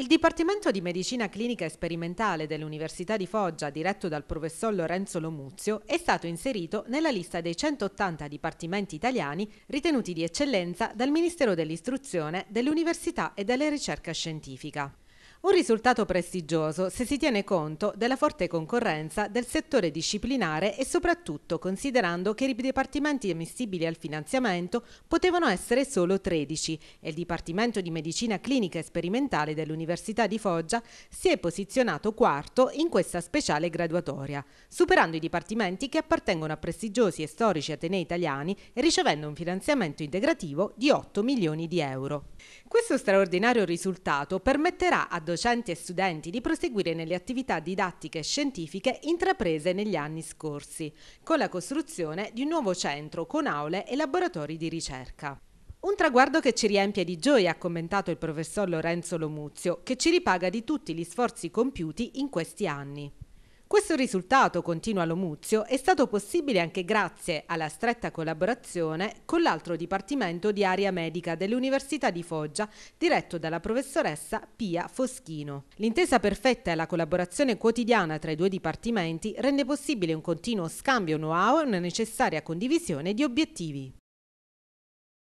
Il Dipartimento di Medicina Clinica e Sperimentale dell'Università di Foggia, diretto dal professor Lorenzo Lomuzio, è stato inserito nella lista dei 180 dipartimenti italiani ritenuti di eccellenza dal Ministero dell'Istruzione, dell'Università e della Ricerca Scientifica. Un risultato prestigioso se si tiene conto della forte concorrenza del settore disciplinare e soprattutto considerando che i dipartimenti ammissibili al finanziamento potevano essere solo 13 e il Dipartimento di Medicina Clinica e Sperimentale dell'Università di Foggia si è posizionato quarto in questa speciale graduatoria, superando i dipartimenti che appartengono a prestigiosi e storici atenei italiani e ricevendo un finanziamento integrativo di 8 milioni di euro. Questo straordinario risultato permetterà ad docenti e studenti di proseguire nelle attività didattiche e scientifiche intraprese negli anni scorsi, con la costruzione di un nuovo centro con aule e laboratori di ricerca. Un traguardo che ci riempie di gioia, ha commentato il professor Lorenzo Lomuzio, che ci ripaga di tutti gli sforzi compiuti in questi anni. Questo risultato, continua Lomuzio, è stato possibile anche grazie alla stretta collaborazione con l'altro Dipartimento di Area Medica dell'Università di Foggia, diretto dalla professoressa Pia Foschino. L'intesa perfetta e la collaborazione quotidiana tra i due dipartimenti rende possibile un continuo scambio know-how e una necessaria condivisione di obiettivi.